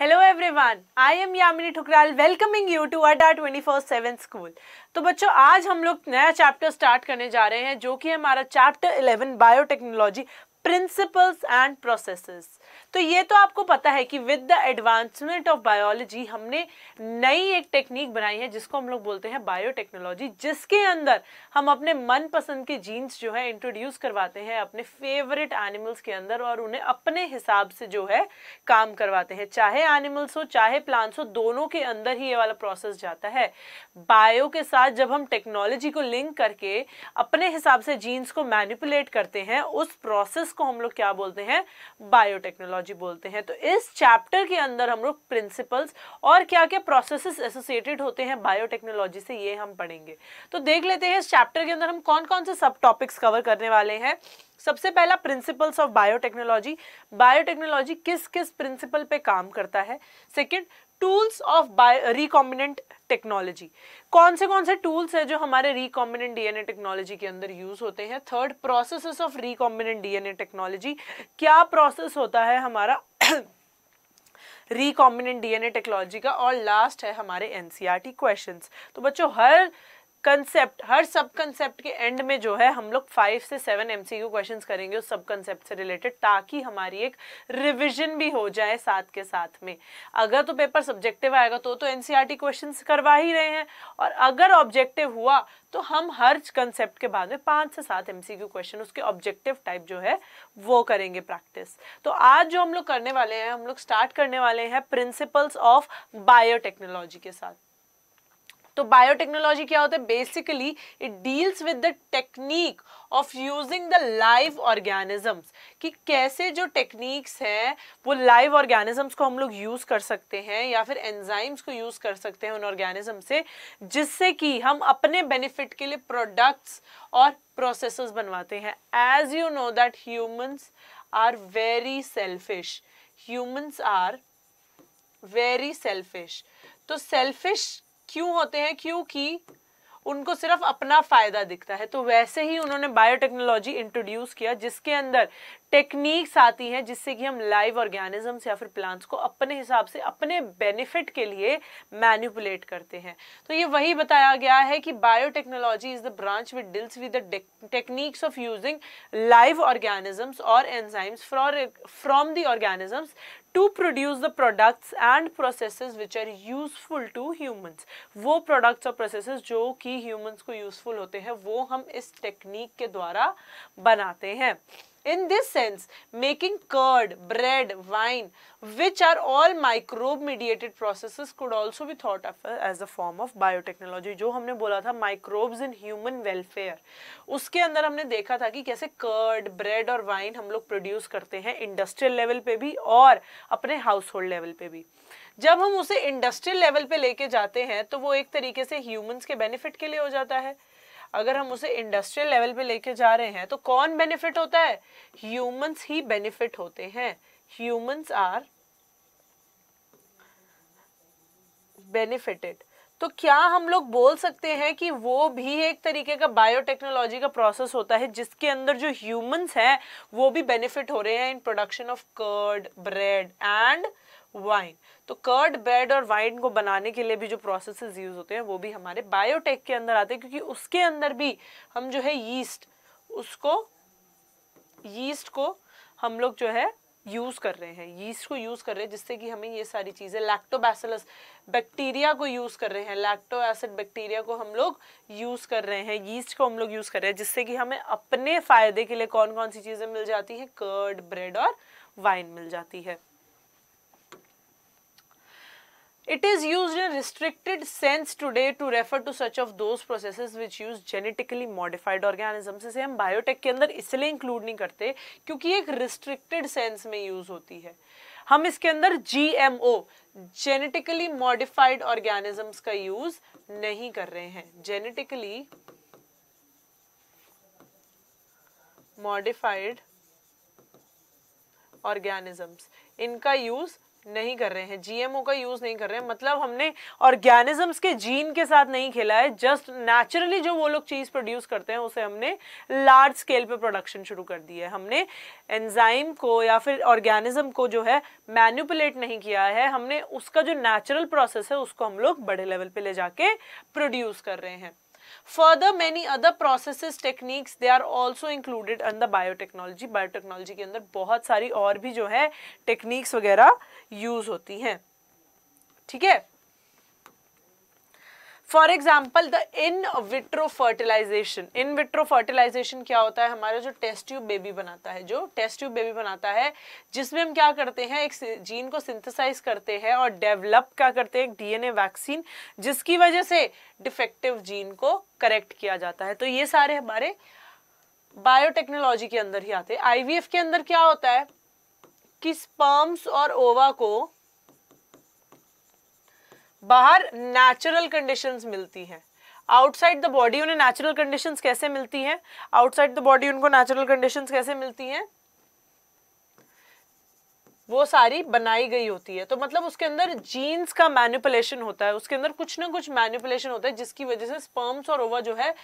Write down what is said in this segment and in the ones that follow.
Hello everyone I am Yamini Thukral welcoming you to Adda twenty four seven school तो बच्चों आज हम लोग नया चैप्टर स्टार्ट करने जा रहे हैं जो कि हमारा chapter eleven biotechnology principles and processes तो ये तो आपको पता है कि with the advancement of biology हमने नई एक टेक्निक बनाई है जिसको हम लोग बोलते हैं बायोटेक्नोलॉजी जिसके अंदर हम अपने मनपसंद के जीन्स जो है इंट्रोड्यूस करवाते हैं अपने फेवरेट एनिमल्स के अंदर और उन्हें अपने हिसाब से जो है काम करवाते हैं चाहे एनिमल्स हो चाहे प्लांट्स हो दोनों के अंदर ही ये वाला प्रोसेस जाता है बायो के साथ जब हम टेक्नोलॉजी को लिंक करके अपने हिसाब से जीन्स को मैनिपुलेट करते हैं उस प्रोसेस इसको हम लोग क्या बोलते हैं बायोटेक्नोलॉजी बोलते हैं तो इस चैप्टर के अंदर हम लोग प्रिंसिपल्स और क्या क्या प्रोसेसेस एसोसिएटेड होते हैं बायोटेक्नोलॉजी से ये हम पढ़ेंगे तो देख लेते हैं इस चैप्टर के अंदर हम कौन कौन से सब टॉपिक्स कवर करने वाले हैं सबसे पहला प्रिंसिपल्स ऑफ बायोटेक्नोलॉजी बायोटेक्नोलॉजी किस किस प्रिंसिपल पे काम करता है second tools of bio recombinant technology कौन से कौन से टूल्स है जो हमारे रिकॉम्बिनेंट डीएनए टेक्नोलॉजी के अंदर यूज होते हैं third process of recombinant DNA technology क्या प्रोसेस होता है हमारा रिकॉम्बिनेंट डीएनए टेक्नोलॉजी का और लास्ट है हमारे एनसीईआरटी क्वेश्चंस e तो बच्चों हर कंसेप्ट हर सब कंसेप्ट के एंड में जो है हम लोग फाइव से सेवन एमसीक्यू क्वेश्चंस करेंगे उस सब कंसेप्ट से रिलेटेड ताकि हमारी एक रिवीजन भी हो जाए साथ के साथ में अगर तो पेपर सब्जेक्टिव आएगा तो तो एनसीईआरटी क्वेश्चंस e करवा ही रहे हैं और अगर ऑब्जेक्टिव हुआ तो हम हर कंसेप्ट के बाद में पांच से सात एमसीक्यू क्वेश्चन उसके ऑब्जेक्टिव टाइप जो है वो करेंगे प्रैक्टिस तो आज जो हम लोग करने वाले हैं हम लोग स्टार्ट करने वाले हैं प्रिंसिपल्स ऑफ बायोटेक्नोलॉजी के साथ तो बायोटेक्नोलॉजी क्या होता है basically it deals with the technique of using the live organisms कि कैसे जो टेक्निक्स हैं वो लाइव ऑर्गेनिजम्स को हम लोग यूज़ कर सकते हैं या फिर एंजाइम्स को यूज़ कर सकते हैं उन ऑर्गेनिज्म से जिससे कि हम अपने बेनिफिट के लिए प्रोडक्ट्स और प्रोसेस बनवाते हैं as you know that humans are very selfish humans are very selfish तो सेल्फिश क्यों होते हैं क्योंकि उनको सिर्फ अपना फायदा दिखता है तो वैसे ही उन्होंने बायोटेक्नोलॉजी इंट्रोड्यूस किया जिसके अंदर टेक्निक्स आती हैं जिससे कि हम लाइव ऑर्गेनिज्म या फिर प्लांट्स को अपने हिसाब से अपने बेनिफिट के लिए मैनिपुलेट करते हैं तो ये वही बताया गया है कि biotechnology is the branch with deals with the techniques of using live organisms or from from the organisms to produce the products and processes which are useful to humans वो प्रोडक्ट्स और प्रोसेसेस जो कि humans को useful होते हैं वो हम इस टेक्निक के द्वारा बनाते हैं in this sense making curd bread wine which are all microbe mediated processes could also be thought of as a form of biotechnology जो हमने बोला था microbes in human welfare उसके अंदर हमने देखा था कि कैसे curd bread और wine हम लोग produce करते हैं industrial level पे भी और अपने household level पे भी जब हम उसे industrial level पे लेके जाते हैं तो वो एक तरीके से humans के benefit के लिए हो जाता है अगर हम उसे इंडस्ट्रियल लेवल पे लेके जा रहे हैं तो कौन बेनिफिट होता है ह्यूमंस ही बेनिफिट होते हैं ह्यूमंस आर बेनिफिटेड तो क्या हम लोग बोल सकते हैं कि वो भी एक तरीके का बायोटेक्नोलॉजी का प्रोसेस होता है जिसके अंदर जो ह्यूमंस हैं वो भी बेनिफिट हो रहे हैं in production of curd bread and wine तो कर्ड ब्रेड और वाइन को बनाने के लिए भी जो प्रोसेसेस यूज होते हैं वो भी हमारे बायोटेक के अंदर आते हैं क्योंकि उसके अंदर भी हम जो है यीस्ट उसको यीस्ट को हम लोग जो है यूज़ कर रहे हैं यीस्ट को यूज़ कर रहे हैं जिससे कि हमें ये सारी चीज़ें लैक्टोबैसिलस बैक्टीरिया को यूज़ कर रहे हैं लैक्टो एसिड बैक्टीरिया को हम लोग यूज़ कर रहे हैं यीस्ट को हम लोग यूज़ कर रहे हैं जिससे कि हमें अपने फ़ायदे के लिए कौन कौन सी चीज़ें मिल जाती हैं कर्ड ब्रेड और वाइन मिल जाती है It is used in restricted sense today to refer to such of those processes which use genetically modified organisms. इसे हम biotech के अंदर इसलिए include नहीं करते क्योंकि एक restricted sense में use होती है हम इसके अंदर GMO genetically modified organisms का use नहीं कर रहे हैं genetically modified organisms इनका use नहीं कर रहे हैं जीएमओ का यूज़ नहीं कर रहे हैं मतलब हमने ऑर्गेनिजम्स के जीन के साथ नहीं खेला है जस्ट नेचुरली जो वो लोग चीज़ प्रोड्यूस करते हैं उसे हमने लार्ज स्केल पे प्रोडक्शन शुरू कर दी है हमने एंजाइम को या फिर ऑर्गेनिज्म को जो है मैन्युपुलेट नहीं किया है हमने उसका जो नेचुरल प्रोसेस है उसको हम लोग बड़े लेवल पे ले जाके प्रोड्यूस कर रहे हैं further many other processes techniques they are also included in the biotechnology biotechnology के अंदर बहुत सारी और भी जो है टेक्निक्स वगैरह यूज होती हैं ठीक है for example the in vitro fertilisation in vitro fertilisation क्या होता है हमारा जो टेस्ट ट्यूब बेबी बनाता है जो टेस्ट ट्यूब बेबी बनाता है जिसमें हम क्या करते हैं एक जीन को सिंथेसाइज करते हैं और डेवलप क्या करते हैं एक डीएनए वैक्सीन जिसकी वजह से डिफेक्टिव जीन को करेक्ट किया जाता है तो ये सारे हमारे बायोटेक्नोलॉजी के अंदर ही आते हैं आईवीएफ के अंदर क्या होता है कि स्पर्म्स और ओवा को बाहर नेचुरल कंडीशंस मिलती हैं आउटसाइड द बॉडी उन्हें नेचुरल कंडीशंस कैसे मिलती हैं आउटसाइड द बॉडी उनको नेचुरल कंडीशंस कैसे मिलती हैं वो सारी बनाई गई होती है तो मतलब उसके अंदर जीन्स का मैनिपुलेशन होता है उसके अंदर कुछ ना कुछ मैनिपुलेशन होता है जिसकी वजह से स्पर्म्स और ओवा जो है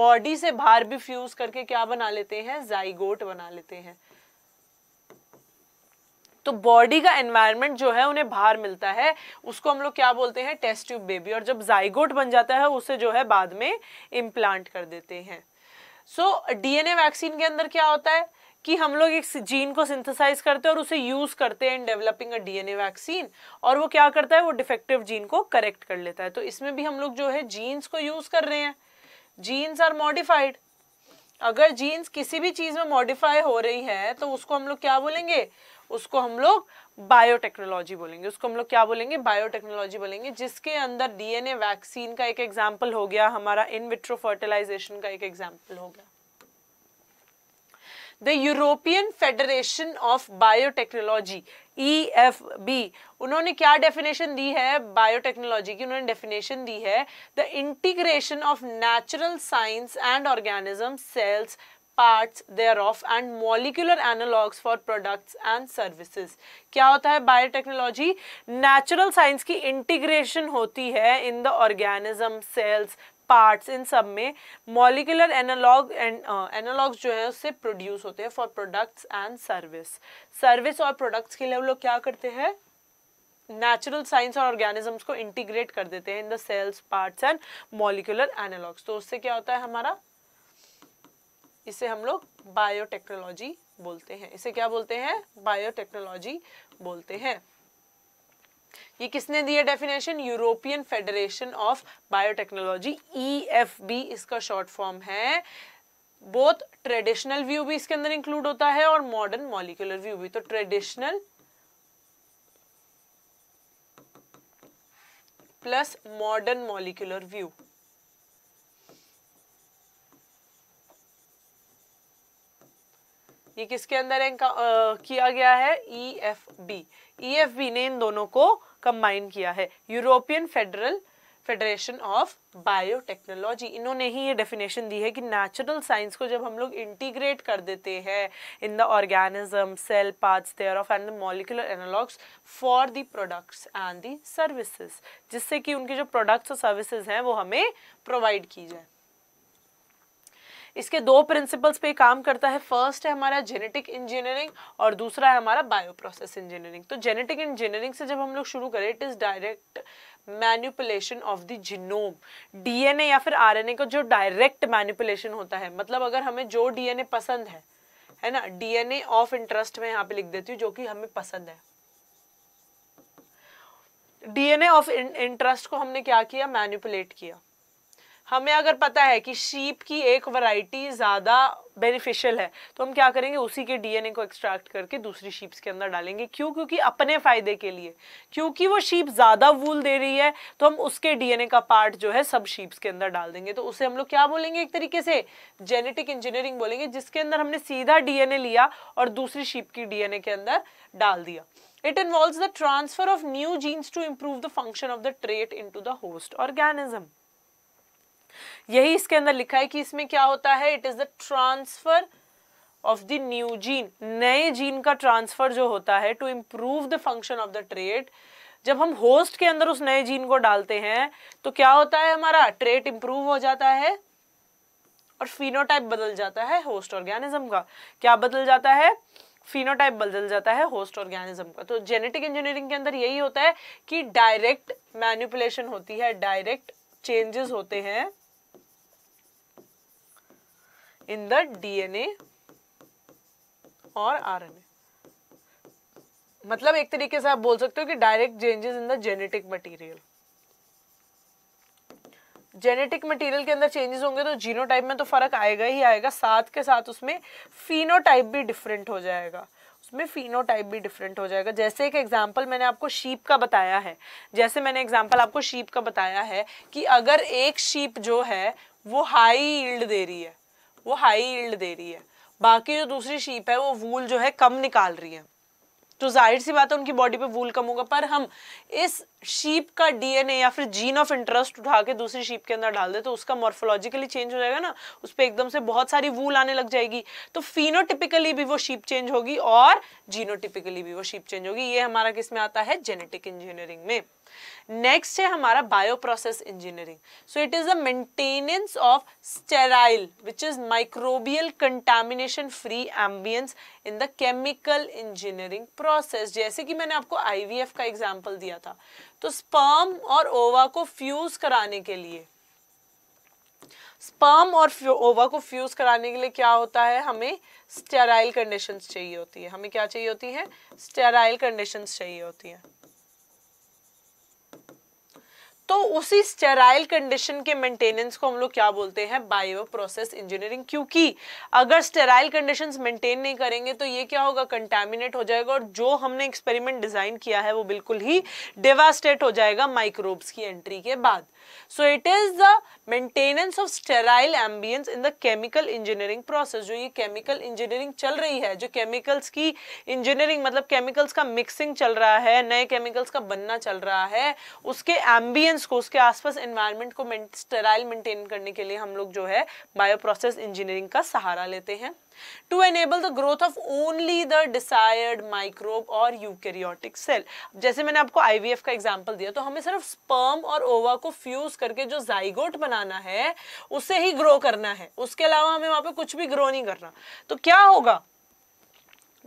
बॉडी से बाहर भी फ्यूज करके क्या बना लेते हैं जाइगोट बना लेते हैं तो बॉडी का एनवायरमेंट जो है उन्हें बाहर मिलता है उसको हम लोग क्या बोलते हैं टेस्ट ट्यूब बेबी और जब जाइगोट बन जाता है उसे जो है बाद में इम्प्लांट कर देते हैं सो डीएनए वैक्सीन के अंदर क्या होता है कि हम लोग एक जीन को सिंथेसाइज करते हैं और उसे यूज करते हैं in developing a DNA vaccine और वो क्या करता है वो डिफेक्टिव जीन को करेक्ट कर लेता है तो इसमें भी हम लोग जो है जीन्स को यूज कर रहे हैं जीन्स आर मॉडिफाइड अगर जीन्स किसी भी चीज में मॉडिफाई हो रही है तो उसको हम लोग क्या बोलेंगे उसको हम लोग बायोटेक्नोलॉजी बोलेंगे उसको हम लोग क्या बोलेंगे बायोटेक्नोलॉजी बोलेंगे जिसके अंदर डीएनए वैक्सीन का एक एग्जाम्पल हो गया हमारा इन विट्रो फर्टिलाइजेशन का एक एग्जाम्पल हो गया the European Federation of biotechnology E F B उन्होंने क्या डेफिनेशन दी है बायोटेक्नोलॉजी की उन्होंने डेफिनेशन दी है the integration of natural science and organism cells parts their of and molecular analogues for products and services क्या होता है बायोटेक्नोलॉजी नेचुरल साइंस की इंटीग्रेशन होती है in the organism cells parts इन सब में मॉलिकुलर एनालॉग एंड एनालॉग्स जो है उससे प्रोड्यूस होते हैं for products and service service और प्रोडक्ट्स के लिए वो लोग क्या करते हैं नेचुरल साइंस और ऑर्गेनिजम्स को इंटीग्रेट कर देते हैं in the cells parts and molecular analogues तो उससे क्या होता है हमारा इसे हम लोग बायोटेक्नोलॉजी बोलते हैं इसे क्या बोलते हैं बायोटेक्नोलॉजी बोलते हैं ये किसने दिया definition European Federation of biotechnology E इसका शॉर्ट फॉर्म है बोथ ट्रेडिशनल व्यू भी इसके अंदर इंक्लूड होता है और मॉडर्न मॉलिकुलर व्यू भी तो traditional plus modern molecular view ये किसके अंदर आ, किया गया है E F B E F B ने इन दोनों को कंबाइन किया है European federal federation of biotechnology इन्होंने ही ये डेफिनेशन दी है कि नेचुरल साइंस को जब हम लोग इंटीग्रेट कर देते हैं in the organism cell parts their of and the molecular analogues for the products and the services जिससे कि उनके जो प्रोडक्ट्स और सर्विसेज हैं वो हमें प्रोवाइड की जाए इसके दो प्रिंसिपल्स पे काम करता है फर्स्ट है हमारा जेनेटिक इंजीनियरिंग और दूसरा है हमारा बायोप्रोसेस इंजीनियरिंग तो जेनेटिक इंजीनियरिंग से जब हम लोग शुरू करें it is direct manipulation of the genome DNA या फिर आरएनए का जो डायरेक्ट मैन्युपुलेशन होता है मतलब अगर हमें जो डीएनए पसंद है है ना डीएनए ऑफ इंटरेस्ट में यहाँ पे लिख देती हूँ जो कि हमें पसंद है डीएनए ऑफ इंटरेस्ट को हमने क्या किया मैन्युपुलेट किया हमें अगर पता है कि शीप की एक वैरायटी ज़्यादा बेनिफिशियल है तो हम क्या करेंगे उसी के डीएनए को एक्सट्रैक्ट करके दूसरी शीप्स के अंदर डालेंगे क्यों क्योंकि अपने फ़ायदे के लिए क्योंकि वो शीप ज़्यादा वूल दे रही है तो हम उसके डीएनए का पार्ट जो है सब शीप्स के अंदर डाल देंगे तो उसे हम लोग क्या बोलेंगे एक तरीके से जेनेटिक इंजीनियरिंग बोलेंगे जिसके अंदर हमने सीधा डीएनए लिया और दूसरी शीप की डीएनए के अंदर डाल दिया involve the transfer of new genes to improve the function of the trait in to the host organism यही इसके अंदर लिखा है कि इसमें क्या होता है it is the transfer of the new gene नए जीन का ट्रांसफर जो होता है to improve the function of the trait जब हम होस्ट के अंदर उस नए जीन को डालते हैं तो क्या होता है हमारा ट्रेट इंप्रूव हो जाता है और फिनोटाइप बदल जाता है होस्ट ऑर्गेनिज्म का क्या बदल जाता है फिनोटाइप बदल जाता है होस्ट ऑर्गेनिज्म का तो जेनेटिक इंजीनियरिंग के अंदर यही होता है कि डायरेक्ट मैन्युपुलेशन होती है डायरेक्ट चेंजेस होते हैं इन द डीएनए और आर मतलब एक तरीके से आप बोल सकते हो कि direct changes in the genetic material genetic material के अंदर चेंजेस होंगे तो जीनोटाइप में तो फर्क आएगा ही आएगा साथ के साथ उसमें फिनोटाइप भी डिफरेंट हो जाएगा उसमें फिनोटाइप भी डिफरेंट हो जाएगा जैसे एक एग्जांपल मैंने आपको शीप का बताया है जैसे मैंने एग्जांपल आपको शीप का बताया है कि अगर एक शीप जो है वो हाई यील्ड दे रही है वो हाई ईल्ड दे रही है बाकी जो दूसरी शीप है वो वूल जो है कम निकाल रही है तो जाहिर सी बात है उनकी बॉडी पे वूल कम होगा पर हम इस शीप का डीएनए या फिर जीन ऑफ इंटरेस्ट उठा के दूसरी शीप के अंदर डाल दे तो उसका मॉर्फोलॉजिकली चेंज हो जाएगा ना उस पर एकदम से बहुत सारी वूल आने लग जाएगी तो फिनोटिपिकली भी वो शीप चेंज होगी और जीनोटिपिकली भी वो शीप चेंज होगी ये हमारा किस में आता है जेनेटिक इंजीनियरिंग में नेक्स्ट है हमारा bioprocess engineering so it is the maintenance of sterile which is microbial contamination free ambience in the chemical engineering process जैसे कि मैंने आपको आईवीएफ का एग्जाम्पल दिया था तो स्पर्म और ओवा को फ्यूज कराने के लिए स्पर्म और ओवा को फ्यूज कराने के लिए क्या होता है हमें स्टेराइल कंडीशंस चाहिए होती है हमें क्या चाहिए होती है स्टेराइल कंडीशंस चाहिए होती है तो उसी स्टेराइल कंडीशन के मेंटेनेंस को हम लोग क्या बोलते हैं बायो प्रोसेस इंजीनियरिंग क्योंकि अगर स्टेराइल कंडीशन मेंटेन नहीं करेंगे तो ये क्या होगा कंटेमिनेट हो जाएगा और जो हमने एक्सपेरिमेंट डिजाइन किया है वो बिल्कुल ही डिवास्टेट हो जाएगा माइक्रोब्स की एंट्री के बाद so it is the maintenance of sterile ambience in the chemical engineering process जो ये केमिकल इंजीनियरिंग चल रही है जो केमिकल्स की इंजीनियरिंग मतलब केमिकल्स का मिक्सिंग चल रहा है नए केमिकल्स का बनना चल रहा है उसके एम्बियंस डिस्टेंस को उसके आसपास एनवायरनमेंट को स्टेराइल मेंटेन करने के लिए हम लोग जो है बायोप्रोसेस इंजीनियरिंग का सहारा लेते हैं to enable the growth of only the desired microbe और यूकेरियोटिक सेल जैसे मैंने आपको आईवीएफ का एग्जांपल दिया तो हमें सिर्फ स्पर्म और ओवा को फ्यूज करके जो जाइगोट बनाना है उसे ही ग्रो करना है उसके अलावा हमें वहां पे कुछ भी ग्रो नहीं करना तो क्या होगा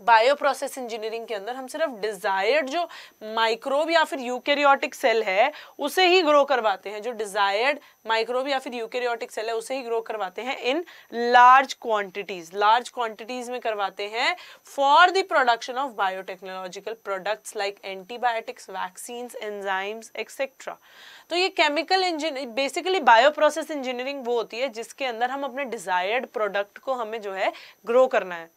बायोप्रोसेस इंजीनियरिंग के अंदर हम सिर्फ डिजायर्ड जो माइक्रोब या फिर यूकेरियोटिक सेल है उसे ही ग्रो करवाते हैं जो डिजायर्ड माइक्रोब या फिर यूकेरियोटिक सेल है उसे ही ग्रो करवाते हैं in large quantities large quantities में करवाते हैं for the production of biotechnological products like antibiotics vaccine enzymes etcetera तो ये chemical engineer basically bioprocess engineering वो होती है जिसके अंदर हम अपने डिजायर्ड प्रोडक्ट को हमें जो है ग्रो करना है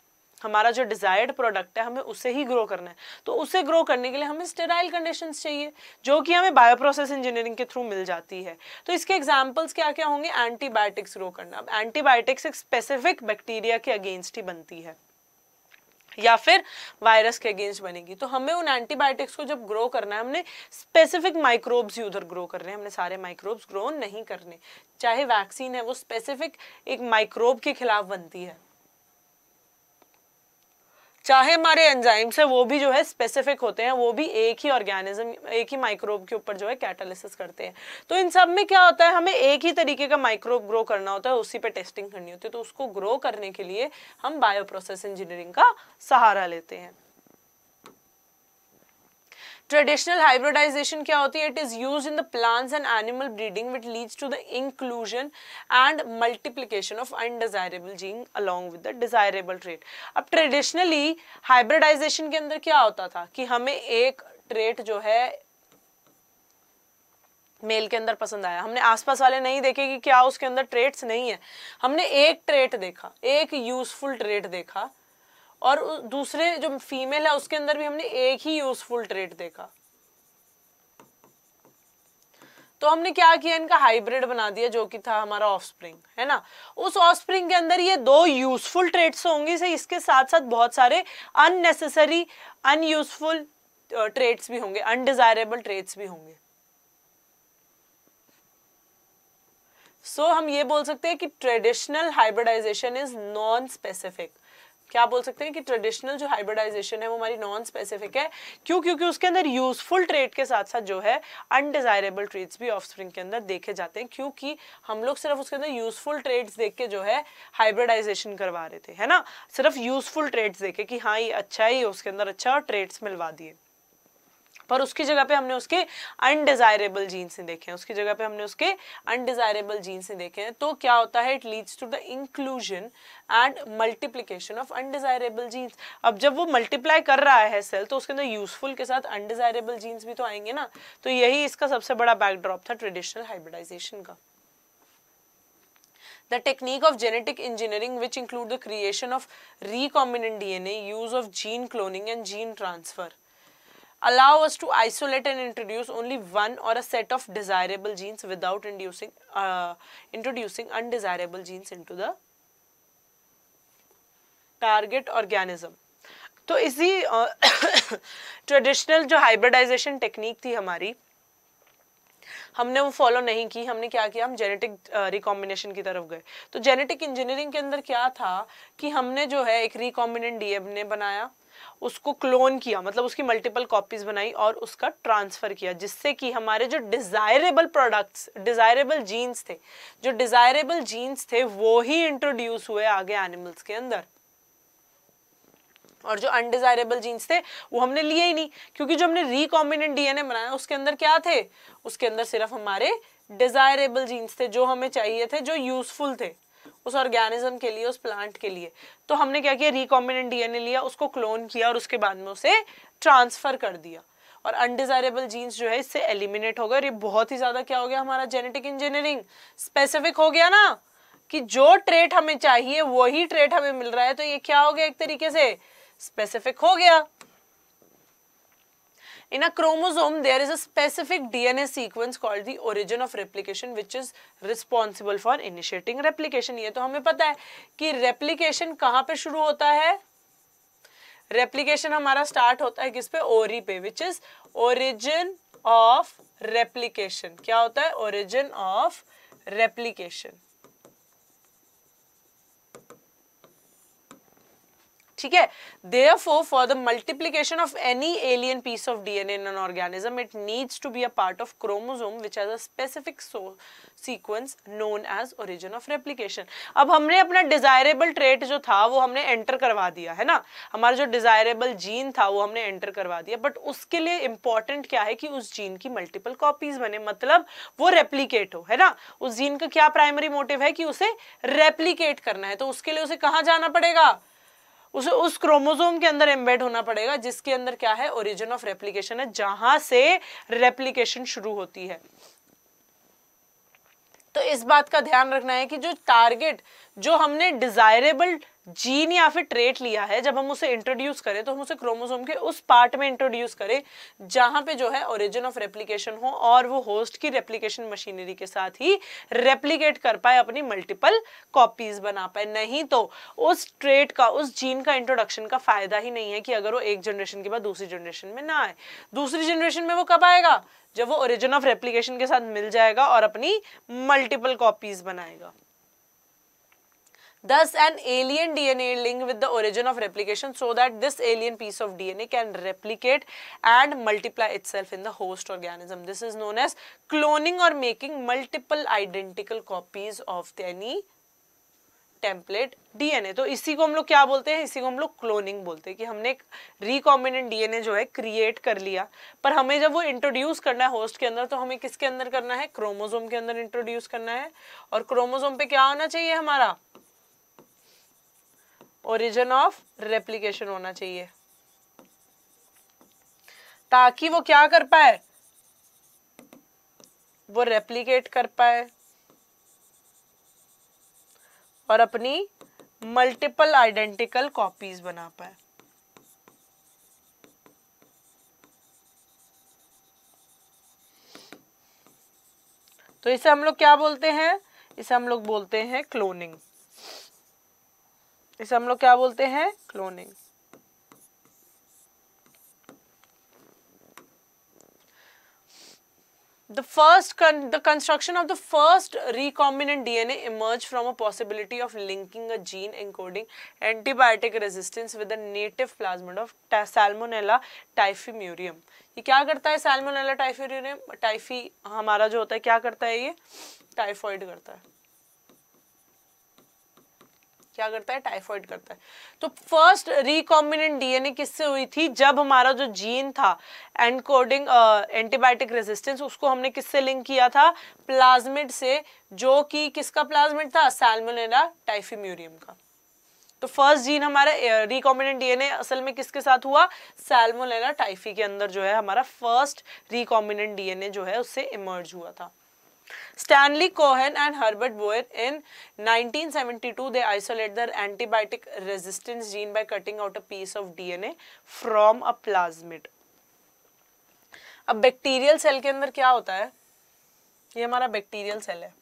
हमारा जो डिजायर्ड प्रोडक्ट है हमें उसे ही ग्रो करना है तो उसे ग्रो करने के लिए हमें स्टेराइल कंडीशंस चाहिए जो कि हमें बायोप्रोसेस इंजीनियरिंग के थ्रू मिल जाती है तो इसके एग्जाम्पल्स क्या क्या होंगे एंटीबायोटिक्स ग्रो करना अब एंटीबायोटिक्स एक स्पेसिफिक बैक्टीरिया के अगेंस्ट ही बनती है या फिर वायरस के अगेंस्ट बनेगी तो हमें उन एंटीबायोटिक्स को जब ग्रो करना है हमने स्पेसिफिक माइक्रोब्स ही उधर ग्रो कर रहे हैं हमने सारे माइक्रोब्स ग्रो नहीं करने चाहे वैक्सीन है वो स्पेसिफिक एक माइक्रोब के खिलाफ बनती है चाहे हमारे एंजाइम्स है वो भी जो है स्पेसिफिक होते हैं वो भी एक ही ऑर्गेनिज्म एक ही माइक्रोब के ऊपर जो है कैटालिसिस करते हैं तो इन सब में क्या होता है हमें एक ही तरीके का माइक्रोब ग्रो करना होता है उसी पर टेस्टिंग करनी होती है तो उसको ग्रो करने के लिए हम बायोप्रोसेस इंजीनियरिंग का सहारा लेते हैं ट्रेडिशनल हाइब्रिडाइजेशन क्या होती है it is use in the plants and animal breeding which leads to the inclusion and multiplication of undesirable gene along with the desirable trait अब ट्रेडिशनली हाइब्रिडाइजेशन के अंदर क्या होता था कि हमें एक ट्रेट जो है मेल के अंदर पसंद आया हमने आसपास वाले नहीं देखे कि क्या उसके अंदर ट्रेट्स नहीं है हमने एक ट्रेट देखा एक यूजफुल ट्रेट देखा और दूसरे जो फीमेल है उसके अंदर भी हमने एक ही यूजफुल ट्रेड देखा तो हमने क्या किया इनका हाइब्रिड बना दिया जो कि था हमारा ऑफस्प्रिंग है ना उस ऑफस्प्रिंग के अंदर ये दो यूजफुल ट्रेड्स होंगी से इसके साथ साथ बहुत सारे अननेसेसरी अनयूजफुल ट्रेड्स भी होंगे अनडिजायरेबल ट्रेड्स भी होंगे सो so, हम ये बोल सकते हैं कि traditional hybridization is non specific क्या बोल सकते हैं कि ट्रेडिशनल जो हाइब्रिडाइजेशन है वो हमारी नॉन स्पेसिफिक है क्यों क्योंकि उसके अंदर यूजफुल ट्रेड के साथ साथ जो है अनडिजायरेबल ट्रेड्स भी ऑफ के अंदर देखे जाते हैं क्योंकि हम लोग सिर्फ उसके अंदर यूजफुल ट्रेड्स देख के जो है हाइब्रिडाइजेशन करवा रहे थे है ना सिर्फ यूजफुल ट्रेड्स देखे कि हाँ ये अच्छा है ये उसके अंदर अच्छा और ट्रेड्स मिलवा दिए पर उसकी जगह पे हमने उसके अनडिजायरेबल जीन्स देखे हैं उसकी जगह पे हमने उसके अनडिजायरेबल जीन्स देखे हैं तो क्या होता है it leads to the inclusion and multiplication of undesirable genes अब जब वो मल्टीप्लाई कर रहा है सेल तो उसके अंदर यूजफुल के साथ अनडिजायरेबल जीन्स भी तो आएंगे ना तो यही इसका सबसे बड़ा बैकड्रॉप था ट्रेडिशनल हाइब्रिडाइजेशन का the technique of genetic engineering which include the creation of recombinant dna use of gene cloning and gene transfer allow us to isolate and introduce only one or a set of desirable genes without inducing uh, introducing undesirable genes into the target organism तो इसी traditional जो hybridization technique थी हमारी हमने वो follow नहीं की हमने क्या किया हम जेनेटिक रिकॉम्बिनेशन की तरफ गए तो जेनेटिक इंजीनियरिंग के अंदर क्या था कि हमने जो है एक रिकॉम्बिनेंट डीएनए बनाया उसको क्लोन किया मतलब उसकी मल्टीपल कॉपीज बनाई और उसका ट्रांसफ़र किया जिससे कि हमारे जो डिज़ायरेबल प्रोडक्ट्स डिज़ायरेबल जीन्स थे जो डिज़ायरेबल जीन्स थे वो ही इंट्रोड्यूस हुए आगे एनिमल्स के अंदर और जो अनडिजायरेबल जीन्स थे वो हमने लिए ही नहीं क्योंकि जो हमने रिकॉम्बिनेंट डीएनए बनाया उसके अंदर क्या थे उसके अंदर सिर्फ हमारे डिजायरेबल जीन्स थे जो हमें चाहिए थे जो यूजफुल थे उस ऑर्गेनिज्म के लिए उस प्लांट के लिए तो हमने क्या किया रिकॉम्बिनेंट डीएनए लिया उसको क्लोन किया और उसके बाद में उसे ट्रांसफर कर दिया और अनडिजायरेबल जीन्स जो है इससे एलिमिनेट हो गए और ये बहुत ही ज्यादा क्या हो गया हमारा जेनेटिक इंजीनियरिंग स्पेसिफिक हो गया ना कि जो ट्रेट हमें चाहिए वही ट्रेट हमें मिल रहा है तो ये क्या हो गया एक तरीके से स्पेसिफिक हो गया in a chromosome there is a specific dna sequence called the origin of replication which is responsible for initiating replication ye to hame pata hai ki replication kahan pe shuru hota hai replication hamara start hota hai kis pe ओरी pe which is origin of replication kya hota hai origin of replication ठीक है therefore for the multiplication of any alien piece of DNA in an organism it needs to be a part of chromosome which has a specific sequence known as origin of replication अब हमने अपना desirable trait जो था वो हमने enter करवा दिया है ना हमारा जो डिजायरेबल जीन था वो हमने एंटर करवा दिया बट उसके लिए इंपॉर्टेंट क्या है कि उस जीन की मल्टीपल कॉपीज बने मतलब वो रेप्लीकेट हो है ना उस जीन का क्या प्राइमरी मोटिव है कि उसे रेप्लीकेट करना है तो उसके लिए उसे कहाँ जाना पड़ेगा उसे उस क्रोमोजोम के अंदर एम्बेड होना पड़ेगा जिसके अंदर क्या है ओरिजिन ऑफ रेप्लीकेशन है जहां से रेप्लीकेशन शुरू होती है तो इस बात का ध्यान रखना है कि जो टारगेट जो हमने डिजायरेबल जीन या फिर ट्रेट लिया है जब हम उसे इंट्रोड्यूस करें तो हम उसे क्रोमोसोम के उस पार्ट में इंट्रोड्यूस करें जहां पे जो है ओरिजिन ऑफ रेप्लीकेशन हो और वो होस्ट की रेप्लीकेशन मशीनरी के साथ ही रेप्लीकेट कर पाए अपनी मल्टीपल कॉपीज बना पाए नहीं तो उस ट्रेट का उस जीन का इंट्रोडक्शन का फायदा ही नहीं है कि अगर वो एक जनरेशन के बाद दूसरी जनरेशन में ना आए दूसरी जनरेशन में वो कब आएगा जब वो ओरिजिन ऑफ रेप्लीकेशन के साथ मिल जाएगा और अपनी मल्टीपल कॉपीज बनाएगा thus an alien dna linked with the origin of replication so that this alien piece of dna can replicate and multiply itself in the host organism this is known as cloning or making multiple identical copies of any template DNA तो इसी को हम लोग क्या बोलते हैं इसी को हम लोग क्लोनिंग बोलते हैं कि हमने एक रिकॉम्बिनेंट डीएनए जो है क्रिएट कर लिया पर हमें जब वो इंट्रोड्यूस करना है होस्ट के अंदर तो हमें किसके अंदर करना है क्रोमोजोम के अंदर इंट्रोड्यूस करना है और क्रोमोजोम पे क्या होना चाहिए हमारा ओरिजिन ऑफ रेप्लीकेशन होना चाहिए ताकि वो क्या कर पाए वो रेप्लीकेट कर पाए और अपनी मल्टीपल आइडेंटिकल कॉपीज बना पाए तो इसे हम लोग क्या बोलते हैं इसे हम लोग बोलते हैं क्लोनिंग इसे हम लोग क्या बोलते हैं cloning the first the construction of the first recombinant DNA emerge from a possibility of linking a gene encoding antibiotic resistance with a native plasmid of Salmonella typhimurium ये क्या करता है सैल्मोनेला टाइफीम्यूरियम टाइफी हमारा जो होता है क्या करता है ये टाइफॉइड करता है क्या करता है टाइफॉइड करता है तो फर्स्ट रिकॉम्बिनेंट डीएनए किससे हुई थी जब हमारा जो जीन था एनकोडिंग एंटीबायोटिक रेजिस्टेंस उसको हमने किससे लिंक किया था प्लाज्मिड से जो कि किसका प्लाज्मिड था सैलमोनेला टाइफीम्यूरियम का तो फर्स्ट जीन हमारा रिकॉम्बिनेंट डीएनए असल में किसके साथ हुआ सैलमोनेला टाइफी के अंदर जो है हमारा फर्स्ट रिकॉम्बिनेंट डीएनए जो है उससे इमर्ज हुआ था Stanley Cohen and Herbert Boer in 1972 they isolate their antibiotic resistance gene by cutting out a piece of DNA from a plasmid. अब बैक्टीरियल सेल के अंदर क्या होता है ये हमारा बैक्टीरियल सेल है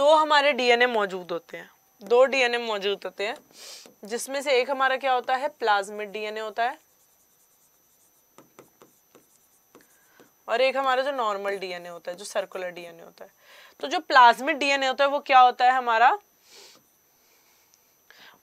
दो हमारे डीएनए मौजूद होते हैं दो डीएनए मौजूद होते हैं जिसमें से एक हमारा क्या होता है प्लाज्मिड डीएनए होता है और एक हमारा जो नॉर्मल डीएनए होता है जो सर्कुलर डीएनए होता है तो जो प्लाज्मिक डीएनए होता है वो क्या होता है हमारा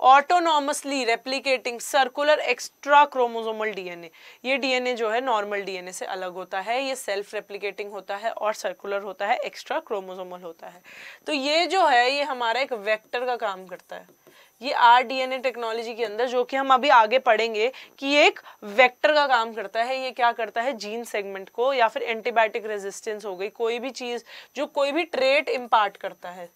autonomously replicating circular extra chromosomal DNA ये डीएनए जो है नॉर्मल डीएनए से अलग होता है ये सेल्फ रेप्लीकेटिंग होता है और सर्कुलर होता है एक्स्ट्रा क्रोमोजोमल होता है तो ये जो है ये हमारा एक वेक्टर का काम करता है ये आर ए टेक्नोलॉजी के अंदर जो कि हम अभी आगे पढ़ेंगे कि ये एक वेक्टर का काम करता है ये क्या करता है जीन सेगमेंट को या फिर एंटीबायोटिक रेजिस्टेंस हो गई कोई भी चीज़ जो कोई भी ट्रेट इम्पार्ट करता है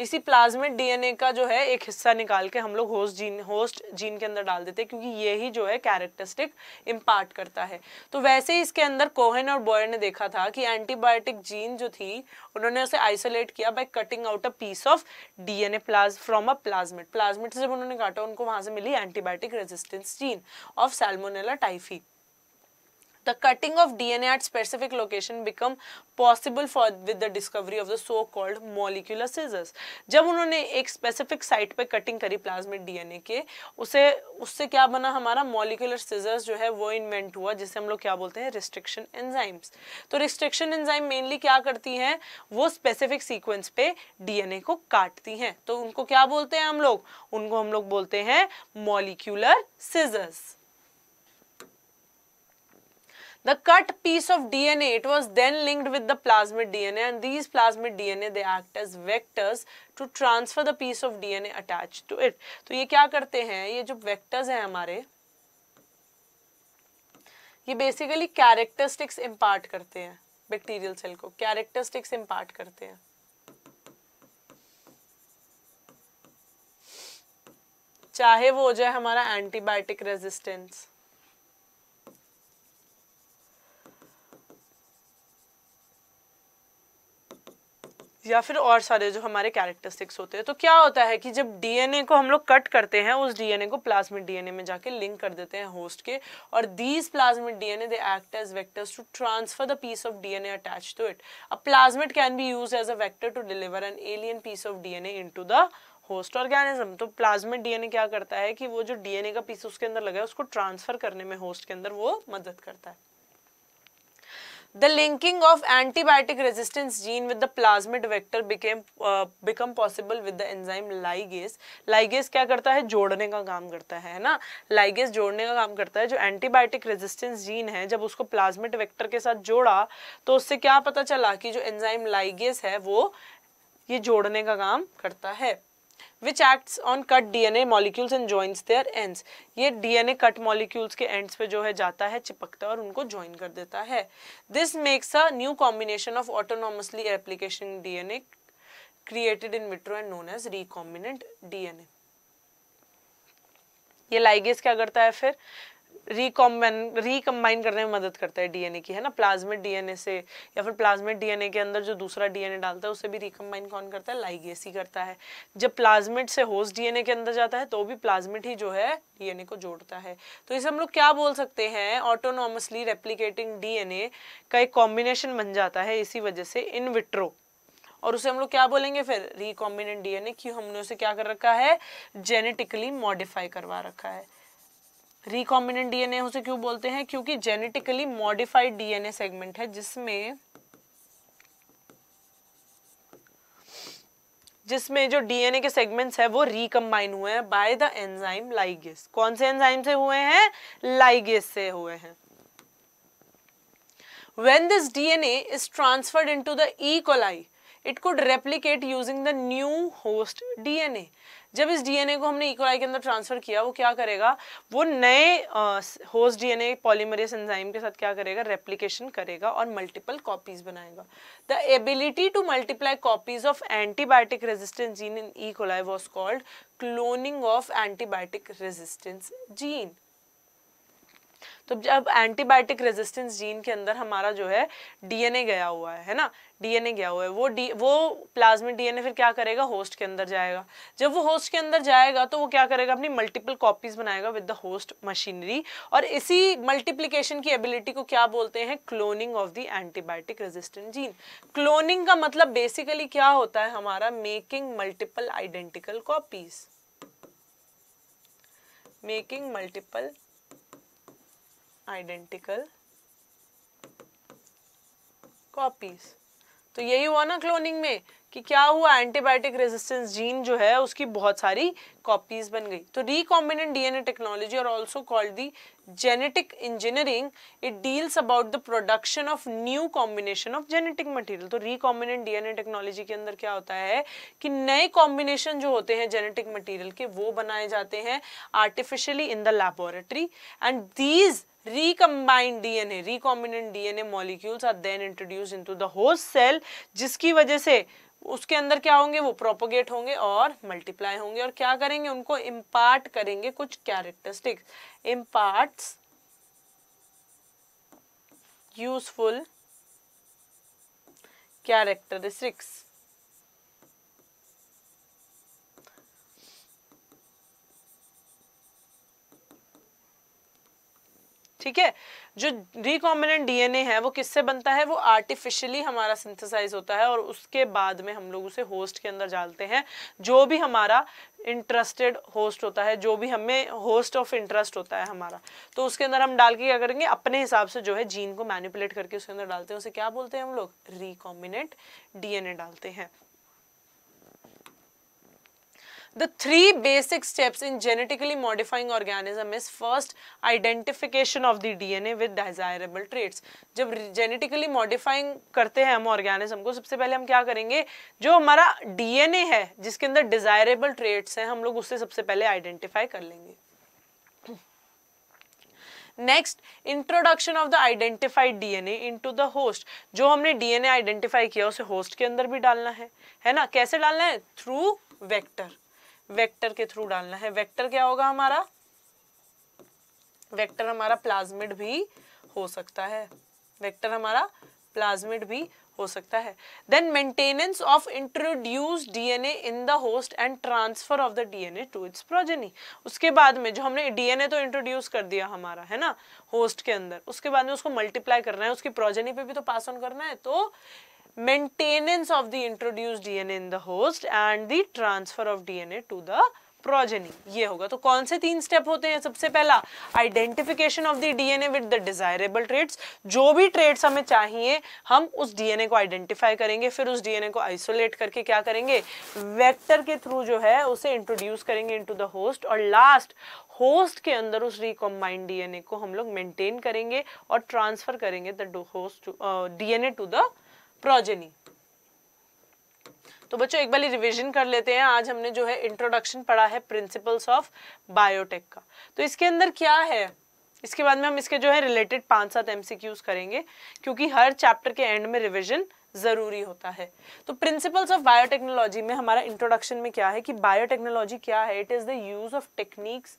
इसी प्लाज्मिक डीएनए का जो है एक हिस्सा निकाल के हम लोग होस्ट जीन होस्ट जीन के अंदर डाल देते हैं क्योंकि ये ही जो है कैरेक्टरिस्टिक इम्पार्ट करता है तो वैसे ही इसके अंदर कोहन और बॉयर ने देखा था कि एंटीबायोटिक जीन जो थी उन्होंने उसे आइसोलेट किया by cutting out a piece of DNA प्लाज फ्रॉम अ प्लाज्मिट प्लाज्मिट से जब उन्होंने काटा उनको वहां से मिली antibiotic resistance gene of Salmonella typhi the cutting of DNA at specific location become possible for with the discovery of the so called molecular scissors जब उन्होंने एक specific site पे cutting करी plasmid DNA के उसे उससे क्या बना हमारा molecular scissors जो है वो invent हुआ जिसे हम लोग क्या बोलते हैं restriction enzymes तो restriction enzyme mainly क्या करती हैं वो specific sequence पे DNA को काटती हैं तो उनको क्या बोलते हैं हम लोग उनको हम लोग बोलते हैं molecular scissors the cut piece of dna it was then linked with the plasmid dna and these plasmid dna they act as vectors to transfer the piece of dna attached to it to ye kya karte hain ye jo vectors हैं hamare ye basically characteristics impart karte hain bacterial cell ko characteristics impart karte hain चाहे वो हो जाए हमारा antibiotic resistance या फिर और सारे जो हमारे कैरेक्टरिस्टिक्स होते हैं तो क्या होता है कि जब डीएनए को हम लोग कट करते हैं उस डीएनए को प्लाज्मिक डीएनए में जाके लिंक कर देते हैं होस्ट के और these plasmid DNA they act as vectors to transfer the piece of DNA attach to it a plasmid can be use as a vector to deliver an alien piece of DNA into the host organism तो plasmid DNA क्या करता है कि वो जो DNA का piece उसके अंदर लगा है उसको ट्रांसफर करने में होस्ट के अंदर वो मदद करता है the linking of antibiotic resistance gene with the plasmid vector became uh, become possible with the enzyme ligase ligase क्या करता है जोड़ने का काम करता है है ना ligase जोड़ने का काम करता है जो antibiotic resistance gene है जब उसको plasmid vector के साथ जोड़ा तो उससे क्या पता चला कि जो enzyme ligase है वो ये जोड़ने का काम करता है which acts on cut DNA molecules and joins their ends ये डीएनए कट मॉलिक्यूल्स के एंड्स पे जो है जाता है चिपकता है और उनको ज्वाइन कर देता है this makes a new combination of autonomously application DNA created in vitro and known as recombinant DNA ये लाइगेस क्या करता है फिर रिकम्बाइन करने में मदद करता है डीएनए की है ना प्लाज्मेट डीएनए से या फिर प्लाज्मेट डीएनए के अंदर जो दूसरा डीएनए डालता है उसे भी रिकम्बाइन कौन करता है लाइगेसी करता है जब प्लाज्मेट से होस्ट डीएनए के अंदर जाता है तो भी प्लाज्मेट ही जो है डीएनए को जोड़ता है तो इसे हम लोग क्या बोल सकते हैं ऑटोनॉमसली रेप्लीकेटिंग डीएनए का एक कॉम्बिनेशन बन जाता है इसी वजह से इन विट्रो और उसे हम लोग क्या बोलेंगे फिर रिकॉम्बिनेंट डीएनए क्यों हमने उसे क्या कर रखा है जेनेटिकली मॉडिफाई करवा रखा है रिकॉम्बिनेंट डीएनए उसे क्यों बोलते हैं क्योंकि जेनेटिकली मॉडिफाइड डीएनए सेगमेंट है जिसमें जिसमें जो डीएनए के सेगमेंट्स है वो रिकम्बाइन हुए हैं बाय द एंजाइम लाइगेस कौन से एंजाइम से हुए हैं लाइगेस से हुए हैं when this DNA is transferred into the E coli it could replicate using the new host DNA जब इस डीएनए को हमने इकोलाई e के अंदर ट्रांसफर किया वो क्या करेगा वो नए होस्ट डीएनए पॉलीमरेस एंजाइम के साथ क्या करेगा रेप्लीकेशन करेगा और मल्टीपल कॉपीज बनाएगा the ability to multiply copies of antibiotic resistance gene in E coli was called cloning of antibiotic resistance gene तो जब एंटीबायोटिक रेजिस्टेंस जीन के अंदर हमारा जो है डीएनए गया हुआ है है ना डीएनए गया हुआ है वो डी वो प्लाज्मिक डीएनए फिर क्या करेगा होस्ट के अंदर जाएगा जब वो होस्ट के अंदर जाएगा तो वो क्या करेगा अपनी मल्टीपल कॉपीज बनाएगा विद द होस्ट मशीनरी और इसी मल्टीप्लीकेशन की एबिलिटी को क्या बोलते हैं cloning of the antibiotic resistant gene cloning का मतलब बेसिकली क्या होता है हमारा making multiple identical copies making multiple identical copies तो यही हुआ ना क्लोनिंग में कि क्या हुआ एंटीबायोटिक रेजिस्टेंस जीन जो है उसकी बहुत सारी कॉपीज बन गई तो रिकॉम्बिनेंट डीएनए टेक्नोलॉजी और also called the genetic engineering it deals about the production of new combination of genetic material तो रिकॉम्बिनेंट डीएनए टेक्नोलॉजी के अंदर क्या होता है कि नए कॉम्बिनेशन जो होते हैं जेनेटिक मटीरियल के वो बनाए जाते हैं artificially in the laboratory and these recombined DNA recombinant DNA molecules are then introduce into the host cell जिसकी वजह से उसके अंदर क्या होंगे वो प्रोपोगेट होंगे और मल्टीप्लाई होंगे और क्या करेंगे उनको इम्पार्ट करेंगे कुछ कैरेक्टरिस्टिक्स इम्पार्ट्स यूजफुल कैरेक्टरिस्टिक्स ठीक है जो रिकॉम्बिनेंट डीएनए है वो किससे बनता है वो आर्टिफिशियली हमारा सिंथेसाइज होता है और उसके बाद में हम लोग उसे होस्ट के अंदर डालते हैं जो भी हमारा इंटरेस्टेड होस्ट होता है जो भी हमें होस्ट ऑफ इंटरेस्ट होता है हमारा तो उसके अंदर हम डाल के क्या करेंगे अपने हिसाब से जो है जीन को मैनिपुलेट करके उसके अंदर डालते हैं उसे क्या बोलते हैं हम लोग रिकॉम्बिनेंट डीएनए डालते हैं the three basic steps in genetically modifying organism is first identification of the DNA with desirable traits जब genetically modifying करते हैं हम organism को सबसे पहले हम क्या करेंगे जो हमारा DNA है जिसके अंदर desirable traits हैं हम लोग उससे सबसे पहले identify कर लेंगे next introduction of the identified DNA into the host जो हमने डीएनए आइडेंटिफाई किया उसे होस्ट के अंदर भी डालना है है ना कैसे डालना है थ्रू वेक्टर वेक्टर के थ्रू डालना है वेक्टर क्या होगा हमारा वेक्टर हमारा प्लाज्मिड भी हो सकता है वेक्टर हमारा प्लाज्मिड भी हो सकता है then maintenance of introduce DNA in the host and transfer of the DNA to its progeny उसके बाद में जो हमने डीएनए तो इंट्रोड्यूस कर दिया हमारा है ना होस्ट के अंदर उसके बाद में उसको मल्टीप्लाई करना है उसकी प्रोजेनी पे भी तो पास ऑन करना है तो maintenance of the introduced DNA in the host and the transfer of DNA to the progeny. ये होगा तो कौन से तीन step होते हैं सबसे पहला identification of the DNA with the desirable traits. जो भी traits हमें चाहिए हम उस DNA को identify करेंगे फिर उस DNA को isolate करके क्या करेंगे vector के through जो है उसे introduce करेंगे into the host और last होस्ट के अंदर उस रिकॉम्बाइंड डीएनए को हम लोग मेंटेन करेंगे और ट्रांसफर करेंगे the host DNA to the progeny तो बच्चों एक बार रिवीजन कर लेते हैं आज हमने जो है इंट्रोडक्शन पढ़ा है प्रिंसिपल्स ऑफ बायोटेक का तो इसके अंदर क्या है इसके बाद में हम इसके जो है रिलेटेड पांच सात एमसीक्यूज करेंगे क्योंकि हर चैप्टर के एंड में रिवीजन जरूरी होता है तो प्रिंसिपल्स ऑफ बायोटेक्नोलॉजी में हमारा इंट्रोडक्शन में क्या है कि बायोटेक्नोलॉजी क्या है it is the use of techniques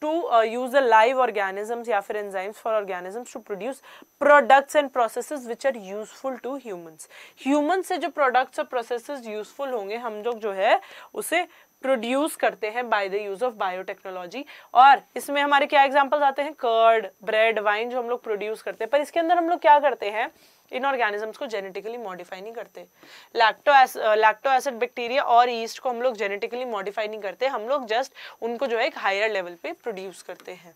to use the live organisms या फिर enzymes for organisms to produce products and processes which are useful to humans. Humans से जो products और processes useful होंगे हम लोग जो है उसे प्रोड्यूस करते हैं by the use of biotechnology और इसमें हमारे क्या एग्जांपल्स आते हैं कर्ड ब्रेड वाइन जो हम लोग प्रोड्यूस करते हैं पर इसके अंदर हम लोग क्या करते हैं इन ऑर्गेनिजम्स को जेनेटिकली मॉडिफाई नहीं करते लैक्टो लैक्टो एसिड बैक्टीरिया और ईस्ट को हम लोग जेनेटिकली मॉडिफाई नहीं करते हम लोग जस्ट उनको जो है एक हायर लेवल पे प्रोड्यूस करते हैं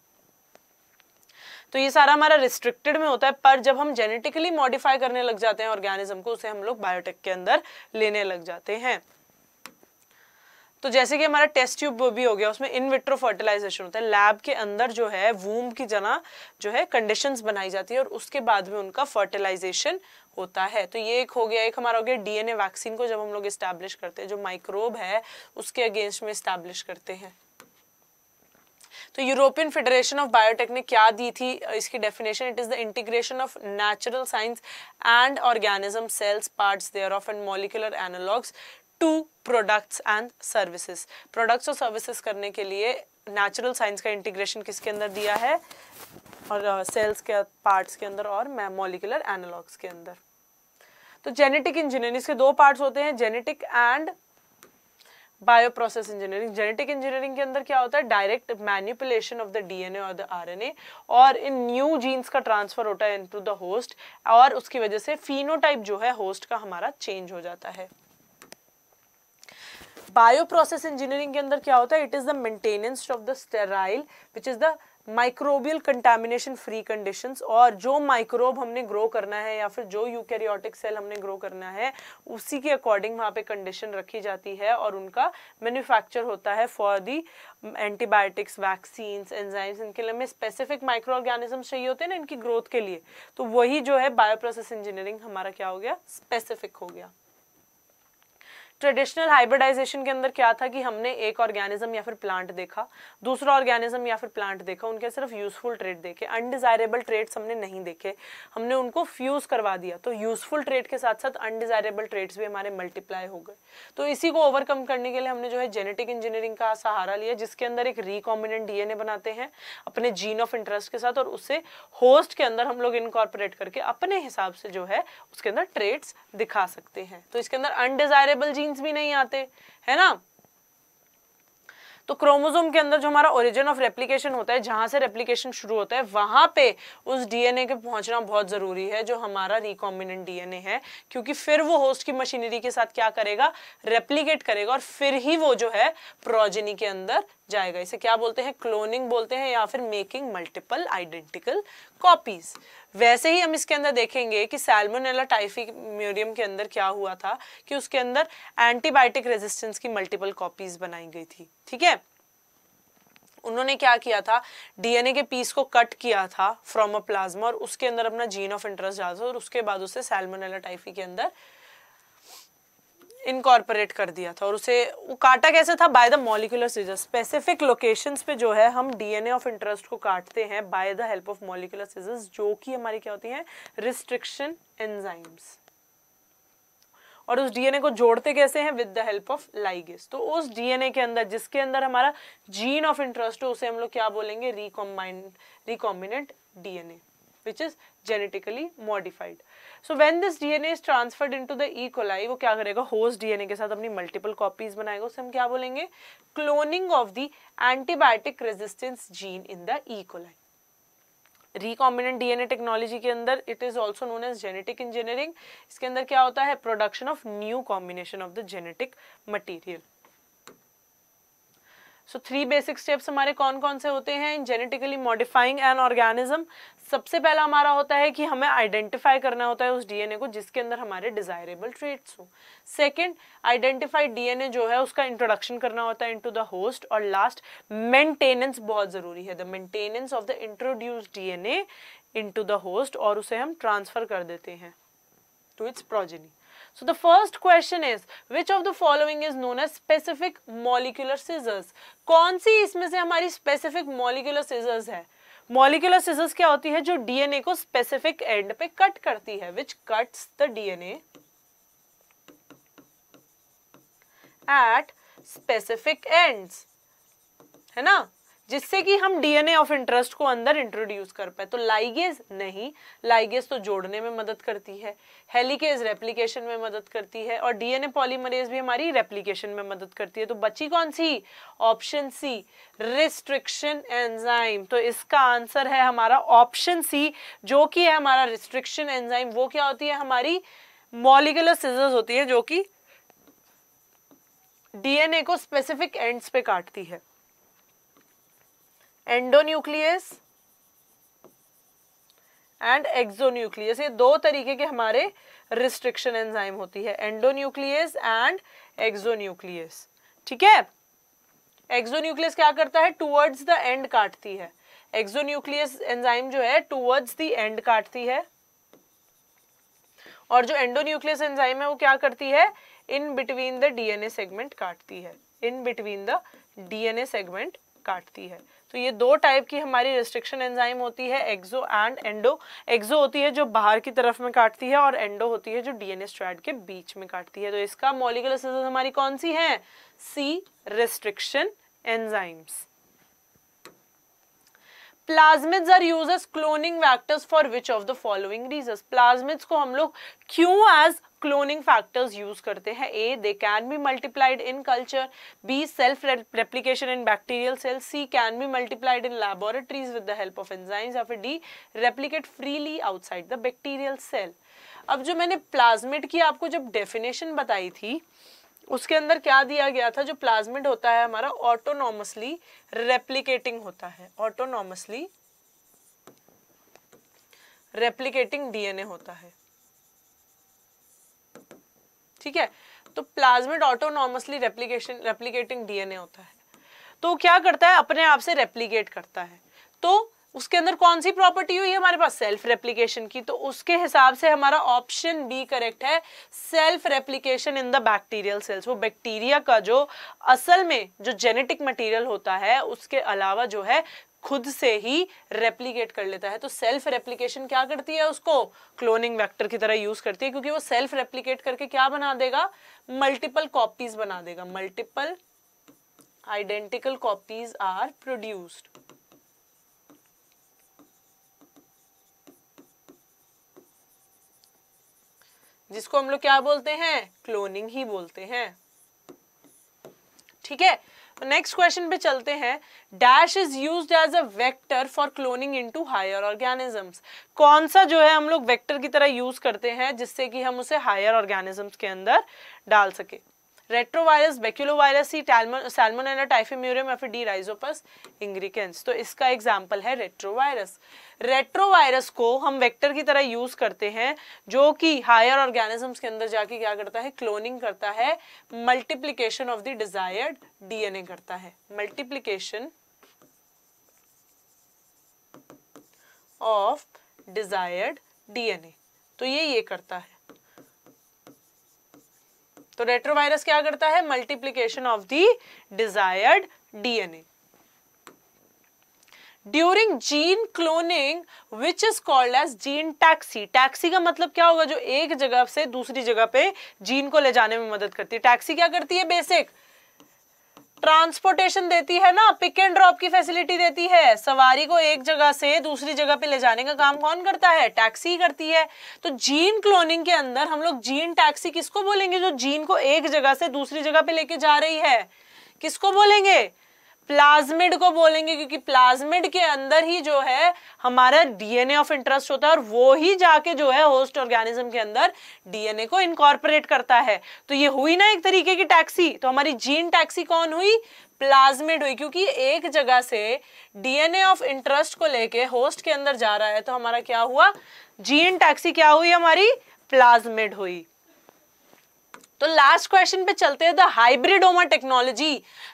तो ये सारा हमारा रिस्ट्रिक्टेड में होता है पर जब हम जेनेटिकली मॉडिफाई करने लग जाते हैं ऑर्गेनिज्म को उसे हम लोग बायोटेक के अंदर लेने लग जाते हैं तो जैसे कि हमारा टेस्ट ट्यूब भी हो गया उसमें इन विट्रो फर्टिलाइजेशन होता है लैब के अंदर जो है वूम की जना जो है कंडीशंस बनाई जाती है और उसके बाद में उनका फर्टिलाइजेशन होता है तो ये एक हो गया एक हमारा हो गया डीएनए वैक्सीन को जब हम लोग इस्टेब्लिश करते हैं जो माइक्रोब है उसके अगेंस्ट में इस्टेब्लिश करते हैं तो यूरोपियन फेडरेशन ऑफ बायोटेक ने क्या दी थी इसकी definition it is the integration of natural science and organism cells parts their of and molecular analogues to products and services products और सर्विसेज करने के लिए नेचुरल साइंस का इंटीग्रेशन किसके अंदर दिया है और सेल्स uh, के पार्ट्स के अंदर और मोलिकुलर एनालॉग्स के अंदर तो जेनेटिक इंजीनियरिंग इसके दो पार्ट्स होते हैं genetic and bioprocess engineering genetic engineering के अंदर क्या होता है direct manipulation of the DNA और द आरएनए और इन न्यू जीन्स का ट्रांसफर होता है इनटू द होस्ट और उसकी वजह से फिनोटाइप जो है होस्ट का हमारा चेंज हो जाता है बायोप्रोसेस इंजीनियरिंग के अंदर क्या होता है it is the maintenance of the sterile which is the microbial contamination free condition और जो माइक्रोब हमने ग्रो करना है या फिर जो यूकैरियोटिक सेल हमने ग्रो करना है उसी के अकॉर्डिंग वहाँ पे कंडीशन रखी जाती है और उनका मैन्युफैक्चर होता है for the antibiotics vaccines enzymes इनके लिए हमें स्पेसिफिक माइक्रो ऑर्गेनिज्म चाहिए होते हैं ना इनकी ग्रोथ के लिए तो वही जो है बायोप्रोसेस इंजीनियरिंग हमारा क्या हो गया स्पेसिफिक हो गया ट्रेडिशनल हाइब्रिडाइजेशन के अंदर क्या था कि हमने एक ऑर्गेनिज्म या फिर प्लांट देखा दूसरा ऑर्गेनिज्म या फिर प्लांट देखा उनके सिर्फ यूजफुल ट्रेड देखे अनडिजायरेबल ट्रेड्स हमने नहीं देखे हमने उनको फ्यूज करवा दिया तो यूजफुल ट्रेड के साथ साथ अनडिजायरेबल ट्रेड्स भी हमारे मल्टीप्लाई हो गए तो इसी को ओवरकम करने के लिए हमने जो है जेनेटिक इंजीनियरिंग का सहारा लिया जिसके अंदर एक रिकॉम्बिनेंट डीएनए बनाते हैं अपने जीन ऑफ इंटरेस्ट के साथ और उसे होस्ट के अंदर हम लोग इनकॉर्पोरेट करके अपने हिसाब से जो है उसके अंदर ट्रेड्स दिखा सकते हैं तो इसके अंदर अनडिजायरेबल जीन जीन्स भी नहीं आते है ना तो क्रोमोजोम के अंदर जो हमारा ओरिजिन ऑफ रेप्लिकेशन होता है जहां से रेप्लिकेशन शुरू होता है वहां पे उस डीएनए के पहुंचना बहुत जरूरी है जो हमारा रिकॉम्बिनेंट डीएनए है क्योंकि फिर वो होस्ट की मशीनरी के साथ क्या करेगा रेप्लीकेट करेगा और फिर ही वो जो है प्रोजेनी के अंदर जाएगा इसे क्या बोलते हैं क्लोनिंग बोलते हैं या फिर मेकिंग मल्टीपल आइडेंटिकल कॉपीज वैसे ही हम इसके अंदर देखेंगे कि सैलमोनेला टाइफी म्यूरियम के अंदर क्या हुआ था कि उसके अंदर एंटीबायोटिक रेजिस्टेंस की मल्टीपल कॉपीज बनाई गई थी ठीक है उन्होंने क्या किया था डीएनए के पीस को कट किया था फ्रॉम अ प्लाज्मा और उसके अंदर अपना जीन ऑफ इंटरेस्ट डाला था और उसके बाद उसे सैलमोनेला टाइफी के अंदर इनकॉर्पोरेट कर दिया था और उसे वो काटा कैसे था by the molecular scissor specific locations पे जो है हम डीएनए ऑफ इंटरेस्ट को काटते हैं by the help of molecular scissors जो कि हमारी क्या होती है रिस्ट्रिक्शन एंजाइम्स और उस डीएनए को जोड़ते कैसे हैं with the help of ligase तो उस डीएनए के अंदर जिसके अंदर हमारा जीन ऑफ इंटरेस्ट हो उसे हम लोग क्या बोलेंगे recombined recombinant DNA which is genetically modified so when this DNA is transferred into the E coli वो क्या करेगा होस्ट डीएनए के साथ अपनी मल्टीपल कॉपीज बनाएगा उसे हम क्या बोलेंगे cloning of the antibiotic resistance gene in the E coli recombinant DNA technology के अंदर it is also known as genetic engineering इसके अंदर क्या होता है production of new combination of the genetic material so three basic steps हमारे कौन कौन से होते हैं in genetically modifying an organism सबसे पहला हमारा होता है कि हमें आइडेंटिफाई करना होता है उस डीएनए को जिसके अंदर हमारे डिजायरेबल ट्रेट्स हो सेकेंड आइडेंटिफाइड डीएनए जो है उसका इंट्रोडक्शन करना होता है इनटू द होस्ट और लास्ट मेंटेनेंस बहुत ज़रूरी है the maintenance of the introduce DNA into the host और उसे हम ट्रांसफ़र कर देते हैं to its progeny So the first question is which of the following is known as specific molecular scissors? कौन सी इसमें से हमारी specific molecular scissors है molecular scissors क्या होती है जो DNA को specific end पे cut करती है which cuts the DNA at specific ends है ना जिससे कि हम डीएनए ऑफ इंटरेस्ट को अंदर इंट्रोड्यूस कर पाए तो लाइगेज नहीं लाइगेज तो जोड़ने में मदद करती है हेलीकेज रेप्लीकेशन में मदद करती है और डीएनए पॉलीमरेज भी हमारी रेप्लीकेशन में मदद करती है तो बची कौन सी ऑप्शन सी रिस्ट्रिक्शन एंजाइम तो इसका आंसर है हमारा ऑप्शन सी जो कि है हमारा रिस्ट्रिक्शन एंजाइम वो क्या होती है हमारी मॉलिकुलर सीजर्स होती है जो कि डीएनए को स्पेसिफिक एंड्स पे काटती है एंडोन्यूक्लियस एंड एक्सोन्यूक्लियस ये दो तरीके के हमारे रिस्ट्रिक्शन एंजाइम होती है एंडोन्यूक्लियस एंड एक्सोन्यूक्लियस ठीक है एक्सोन्यूक्लियस क्या करता है टूवर्ड्स द एंड काटती है एक्सोन्यूक्लियस एंजाइम जो है टूवर्ड्स द एंड काटती है और जो एंडोन्यूक्लियस एंजाइम है वो क्या करती है in between the DNA segment काटती है in between the DNA segment काटती है तो ये दो टाइप की हमारी रिस्ट्रिक्शन एंजाइम होती है एक्सो एंड एंडो एक्सो होती है जो बाहर की तरफ में काटती है और एंडो होती है जो डीएनए स्ट्रैड के बीच में काटती है तो इसका मॉलिकुलर सिंथेसिस हमारी कौन सी है C restriction enzymes plasmids are use as cloning vectors for which of the following reason plasmids को हम लोग क्यों एज क्लोनिंग फैक्टर्स यूज करते हैं A they can be multiplied in culture B self replication in bacterial cell C can be multiplied in laboratories with the help of enzymes या फिर D replicate freely outside the bacterial cell अब जो मैंने plasmid की आपको जब definition बताई थी उसके अंदर क्या दिया गया था जो प्लाज्मिड होता है हमारा ऑटोनॉमसली रेप्लीकेटिंग होता है ऑटोनॉमसली रेप्लीकेटिंग डीएनए होता है ठीक है तो plasmid autonomously replication replicating DNA होता है तो क्या करता है अपने आप से रेप्लीकेट करता है तो उसके अंदर कौन सी प्रॉपर्टी हुई है हमारे पास सेल्फ रेप्लीकेशन की तो उसके हिसाब से हमारा ऑप्शन बी करेक्ट है self replication in the bacterial cells वो बैक्टीरिया का जो असल में जो जेनेटिक मटेरियल होता है उसके अलावा जो है खुद से ही रेप्लीकेट कर लेता है तो सेल्फ रेप्लीकेशन क्या करती है उसको क्लोनिंग वेक्टर की तरह यूज करती है क्योंकि वो सेल्फ रेप्लीकेट करके क्या बना देगा मल्टीपल कॉपीज बना देगा multiple identical copies are produced जिसको हम लोग क्या बोलते हैं क्लोनिंग ही बोलते हैं ठीक है नेक्स्ट क्वेश्चन पे चलते हैं dash is use as a vector for cloning into higher organisms कौन सा जो है हम लोग वेक्टर की तरह यूज करते हैं जिससे कि हम उसे हायर ऑर्गेनिजम्स के अंदर डाल सके रेट्रोवायरस बेक्यूलोवायरस ही सैल्मोनेला टाइफेम्यूरियम या फिर डी राइजोपस इंग्रीकेंस तो इसका एग्जाम्पल है रेट्रोवायरस रेट्रोवायरस को हम वेक्टर की तरह यूज करते हैं जो कि हायर ऑर्गेनिजम्स के अंदर जाके क्या करता है क्लोनिंग करता है multiplication of the desired DNA करता है मल्टीप्लीकेशन ऑफ डिजायर्ड डीएनए तो ये ये करता है तो रेट्रोवायरस क्या करता है multiplication of the desired DNA during gene cloning which is called as gene taxi taxi का मतलब क्या होगा जो एक जगह से दूसरी जगह पे जीन को ले जाने में मदद करती है टैक्सी क्या करती है बेसिक ट्रांसपोर्टेशन देती है ना पिक एंड ड्रॉप की फैसिलिटी देती है सवारी को एक जगह से दूसरी जगह पे ले जाने का काम कौन करता है टैक्सी करती है तो जीन क्लोनिंग के अंदर हम लोग जीन टैक्सी किसको बोलेंगे जो जीन को एक जगह से दूसरी जगह पे लेके जा रही है किसको बोलेंगे प्लाज्मिड को बोलेंगे क्योंकि प्लाज्मिड के अंदर ही जो है हमारा डीएनए ऑफ इंटरेस्ट होता है और वो ही जाके जो है होस्ट ऑर्गेनिज्म के अंदर डीएनए को इनकॉर्पोरेट करता है तो ये हुई ना एक तरीके की टैक्सी तो हमारी जीन टैक्सी कौन हुई प्लाज्मिड हुई क्योंकि एक जगह से डीएनए ऑफ इंटरेस्ट को लेके होस्ट के अंदर जा रहा है तो हमारा क्या हुआ जीन टैक्सी क्या हुई हमारी प्लाज्मिड हुई तो लास्ट क्वेश्चन पे चलते हैं the hybridoma technology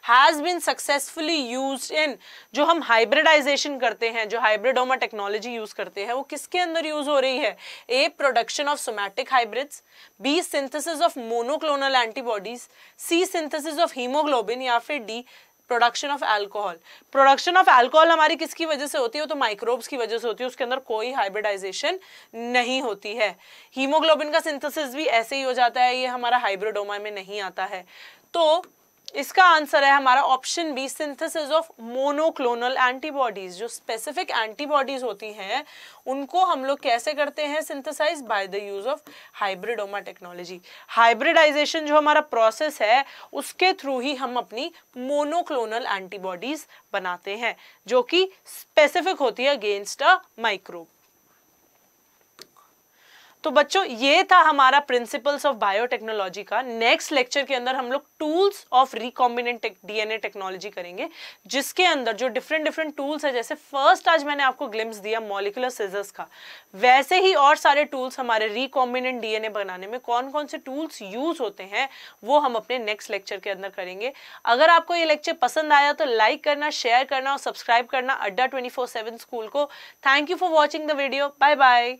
has been successfully use in जो हम हाइब्रिडाइजेशन करते हैं जो हाइब्रिडोमा टेक्नोलॉजी यूज करते हैं वो किसके अंदर यूज हो रही है A production of somatic hybrids B synthesis of monoclonal antibodies C synthesis of haemoglobin या फिर D production of alcohol production of alcohol हमारी किसकी वजह से होती है तो माइक्रोब्स की वजह से होती है उसके अंदर कोई हाइब्रिडाइजेशन नहीं होती है हीमोग्लोबिन का सिंथेसिस भी ऐसे ही हो जाता है ये हमारा हाइब्रिडोमा में नहीं आता है तो इसका आंसर है हमारा option B synthesis of monoclonal antibodies जो स्पेसिफिक एंटीबॉडीज होती हैं उनको हम लोग कैसे करते हैं synthesise by the use of hybridoma technology hybridization जो हमारा प्रोसेस है उसके थ्रू ही हम अपनी मोनोक्लोनल एंटीबॉडीज बनाते हैं जो कि स्पेसिफिक होती है अगेंस्ट अ माइक्रोब तो बच्चों ये था हमारा प्रिंसिपल्स ऑफ बायोटेक्नोलॉजी का नेक्स्ट लेक्चर के अंदर हम लोग tools of recombinant DNA technology करेंगे जिसके अंदर जो डिफरेंट डिफरेंट टूल्स है जैसे फर्स्ट आज मैंने आपको ग्लिम्स दिया मॉलिकुलर सीजर्स का वैसे ही और सारे टूल्स हमारे रिकॉम्बिनेंट डीएनए बनाने में कौन कौन से टूल्स यूज होते हैं वो हम अपने नेक्स्ट लेक्चर के अंदर करेंगे अगर आपको ये लेक्चर पसंद आया तो लाइक करना शेयर करना और सब्सक्राइब करना Adda twenty four seven school को thank you for watching the video bye bye